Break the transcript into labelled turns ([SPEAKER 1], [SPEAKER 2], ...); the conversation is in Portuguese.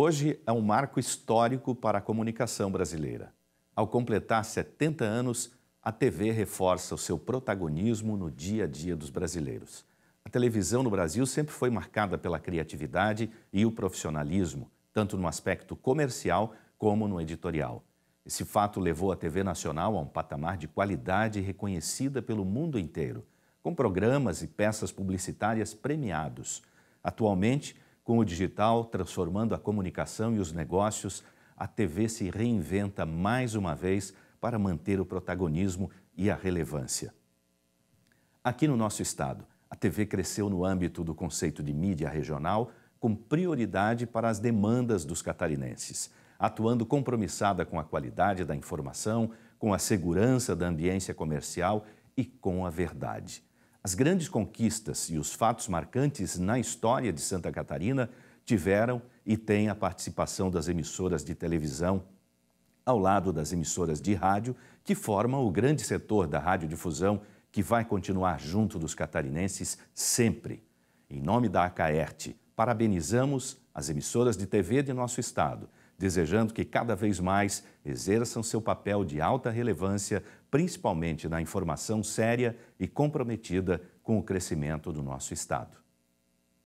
[SPEAKER 1] Hoje é um marco histórico para a comunicação brasileira. Ao completar 70 anos, a TV reforça o seu protagonismo no dia a dia dos brasileiros. A televisão no Brasil sempre foi marcada pela criatividade e o profissionalismo, tanto no aspecto comercial como no editorial. Esse fato levou a TV nacional a um patamar de qualidade reconhecida pelo mundo inteiro, com programas e peças publicitárias premiados. Atualmente, com o digital transformando a comunicação e os negócios, a TV se reinventa mais uma vez para manter o protagonismo e a relevância. Aqui no nosso estado, a TV cresceu no âmbito do conceito de mídia regional, com prioridade para as demandas dos catarinenses, atuando compromissada com a qualidade da informação, com a segurança da ambiência comercial e com a verdade. As grandes conquistas e os fatos marcantes na história de Santa Catarina tiveram e têm a participação das emissoras de televisão, ao lado das emissoras de rádio, que formam o grande setor da radiodifusão que vai continuar junto dos catarinenses sempre. Em nome da ACAERT, parabenizamos as emissoras de TV de nosso estado desejando que cada vez mais exerçam seu papel de alta relevância, principalmente na informação séria e comprometida com o crescimento do nosso Estado.